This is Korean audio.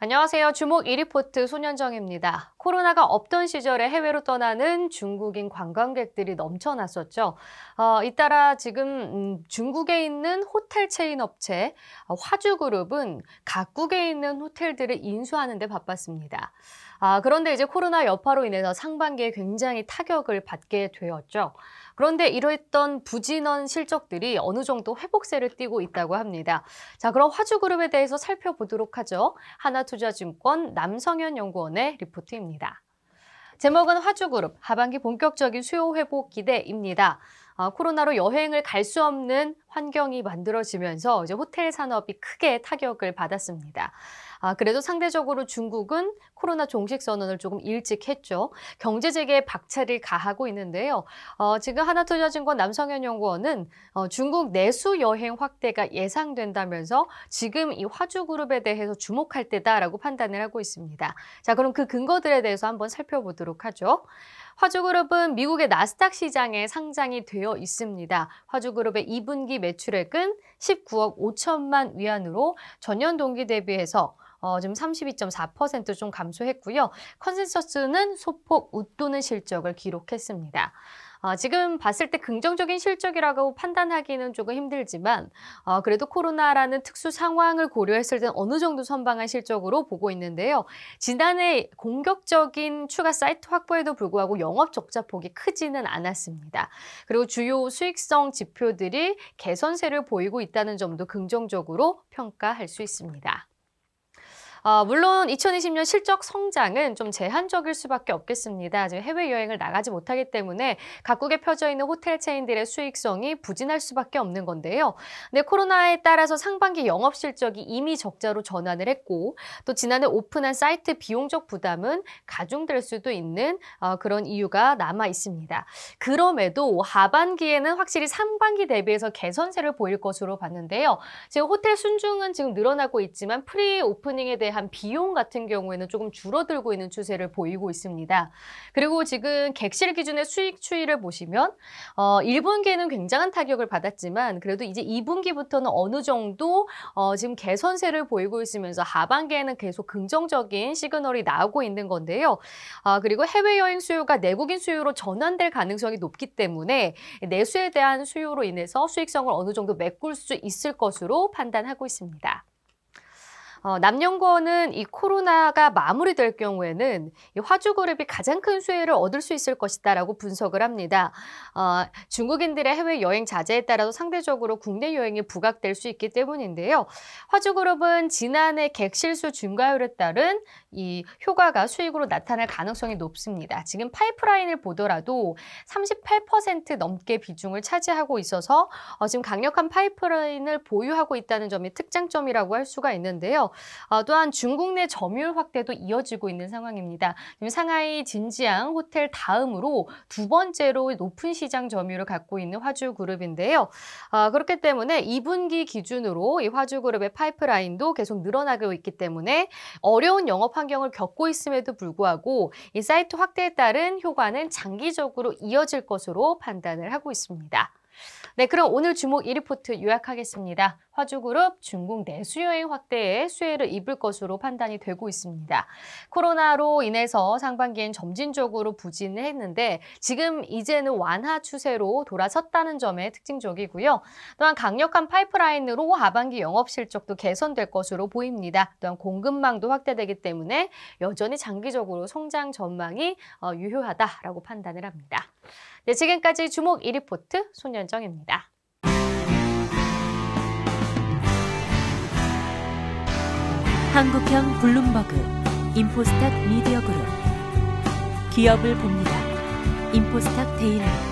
안녕하세요. 주목 1위포트 손현정입니다. 코로나가 없던 시절에 해외로 떠나는 중국인 관광객들이 넘쳐났었죠. 어, 잇따라 지금 음, 중국에 있는 호텔 체인 업체 어, 화주그룹은 각국에 있는 호텔들을 인수하는 데 바빴습니다. 아, 그런데 이제 코로나 여파로 인해서 상반기에 굉장히 타격을 받게 되었죠. 그런데 이러했던 부진원 실적들이 어느 정도 회복세를 띄고 있다고 합니다. 자, 그럼 화주그룹에 대해서 살펴보도록 하죠. 하나투자증권 남성현 연구원의 리포트입니다. 제목은 화주그룹 하반기 본격적인 수요 회복 기대입니다. 아, 코로나로 여행을 갈 수 없는 환경이 만들어지면서 이제 호텔 산업이 크게 타격을 받았습니다. 아, 그래도 상대적으로 중국은 코로나 종식 선언을 조금 일찍 했죠. 경제 재개에 박차를 가하고 있는데요. 어, 지금 하나투자증권 남성현 연구원은 어, 중국 내수 여행 확대가 예상된다면서 지금 이 화주 그룹에 대해서 주목할 때다라고 판단을 하고 있습니다. 자, 그럼 그 근거들에 대해서 한번 살펴보도록 하죠. 화주 그룹은 미국의 나스닥 시장에 상장이 되어 모여 있습니다. 화주그룹의 2분기 매출액은 19억 5천만 위안으로 전년 동기 대비해서 어, 지금 32.4%좀 감소했고요. 컨센서스는 소폭 웃도는 실적을 기록했습니다. 어, 지금 봤을 때 긍정적인 실적이라고 판단하기는 조금 힘들지만 어, 그래도 코로나라는 특수 상황을 고려했을 때는 어느 정도 선방한 실적으로 보고 있는데요. 지난해 공격적인 추가 사이트 확보에도 불구하고 영업 적자 폭이 크지는 않았습니다. 그리고 주요 수익성 지표들이 개선세를 보이고 있다는 점도 긍정적으로 평가할 수 있습니다. 어, 물론 2020년 실적 성장은 좀 제한적일 수밖에 없겠습니다. 지금 해외여행을 나가지 못하기 때문에 각국에 펴져 있는 호텔 체인들의 수익성이 부진할 수밖에 없는 건데요. 근데 코로나에 따라서 상반기 영업 실적이 이미 적자로 전환을 했고 또 지난해 오픈한 사이트 비용적 부담은 가중될 수도 있는 어, 그런 이유가 남아 있습니다. 그럼에도 하반기에는 확실히 상반기 대비해서 개선세를 보일 것으로 봤는데요. 지금 호텔 순중은 지금 늘어나고 있지만 프리 오프닝에 대해 대한 비용 같은 경우에는 조금 줄어들고 있는 추세를 보이고 있습니다. 그리고 지금 객실 기준의 수익 추이를 보시면 어, 1분기에는 굉장한 타격을 받았지만 그래도 이제 2분기부터는 어느 정도 어, 지금 개선세를 보이고 있으면서 하반기에는 계속 긍정적인 시그널이 나오고 있는 건데요. 아, 그리고 해외여행 수요가 내국인 수요로 전환될 가능성이 높기 때문에 내수에 대한 수요로 인해서 수익성을 어느 정도 메꿀 수 있을 것으로 판단하고 있습니다. 어, 남연구원은 이 코로나가 마무리될 경우에는 이 화주그룹이 가장 큰 수혜를 얻을 수 있을 것이다라고 분석을 합니다. 어, 중국인들의 해외 여행 자제에 따라서 상대적으로 국내 여행이 부각될 수 있기 때문인데요. 화주그룹은 지난해 객실수 증가율에 따른 이 효과가 수익으로 나타날 가능성이 높습니다. 지금 파이프라인을 보더라도 38% 넘게 비중을 차지하고 있어서 어, 지금 강력한 파이프라인을 보유하고 있다는 점이 특장점이라고 할 수가 있는데요. 있 어, 또한 중국 내 점유율 확대도 이어지고 있는 상황입니다. 상하이 진지앙 호텔 다음으로 두 번째로 높은 시장 점유율을 갖고 있는 화주 그룹인데요. 어, 그렇기 때문에 2분기 기준으로 이 화주 그룹의 파이프라인도 계속 늘어나고 있기 때문에 어려운 영업 환경을 겪고 있음에도 불구하고 이 사이트 확대에 따른 효과는 장기적으로 이어질 것으로 판단을 하고 있습니다. 네, 그럼 오늘 주목 1리포트 요약하겠습니다. 화주그룹 중국 내수여행 확대에 수혜를 입을 것으로 판단이 되고 있습니다. 코로나로 인해서 상반기엔 점진적으로 부진을 했는데 지금 이제는 완화 추세로 돌아섰다는 점에 특징적이고요. 또한 강력한 파이프라인으로 하반기 영업 실적도 개선될 것으로 보입니다. 또한 공급망도 확대되기 때문에 여전히 장기적으로 성장 전망이 어, 유효하다라고 판단을 합니다. 네, 지금까지 주목 1리포트 손연정입니다. 한국형 블룸버그 인포스탁 미디어 그룹 기업을 봅니다. 인포스탁 데일리